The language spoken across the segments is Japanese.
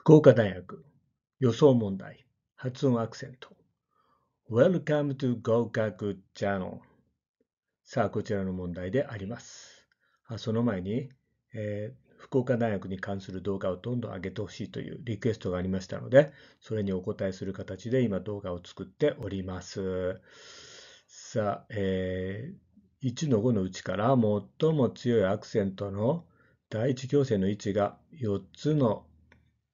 福岡大学予想問題発音アクセント Welcome to 合格 Channel さあこちらの問題でありますあその前に、えー、福岡大学に関する動画をどんどん上げてほしいというリクエストがありましたのでそれにお答えする形で今動画を作っておりますさあ、えー、1の5のうちから最も強いアクセントの第一行制の位置が4つの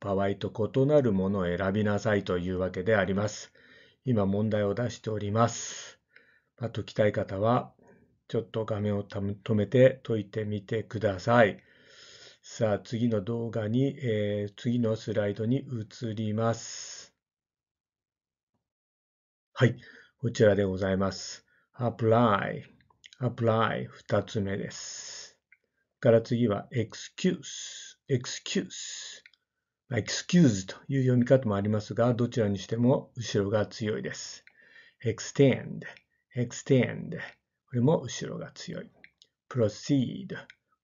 場合と異なるものを選びなさいというわけであります。今問題を出しております。ま解きたい方は、ちょっと画面を止めて解いてみてください。さあ、次の動画に、えー、次のスライドに移ります。はい、こちらでございます。apply, apply 2つ目です。から次は excuse, excuse まあ、excuse という読み方もありますが、どちらにしても後ろが強いです。extend, extend これも後ろが強い。proceed,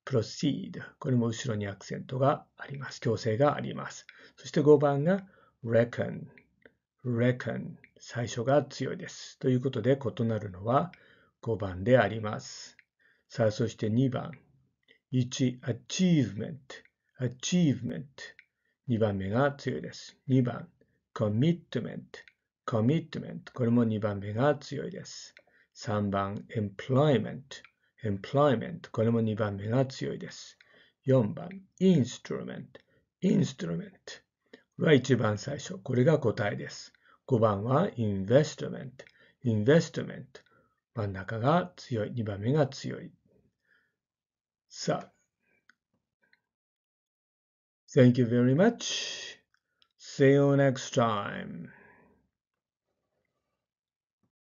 proceed これも後ろにアクセントがあります。強制があります。そして5番が reckon, reckon 最初が強いです。ということで異なるのは5番であります。さあ、そして2番。1、achievement, achievement 2番目が強いです。2番、コミットメント。コミットメント。これも2番目が強いです。3番、エンプロイメント。エンプロイメント。これも2番目が強いです。4番、インストゥルメント。インストゥルメント。これは一番最初。これが答えです。5番は、インベストメント。インベストメント。真ん中が強い。2番目が強い。さあ、Thank you very much. See you next time.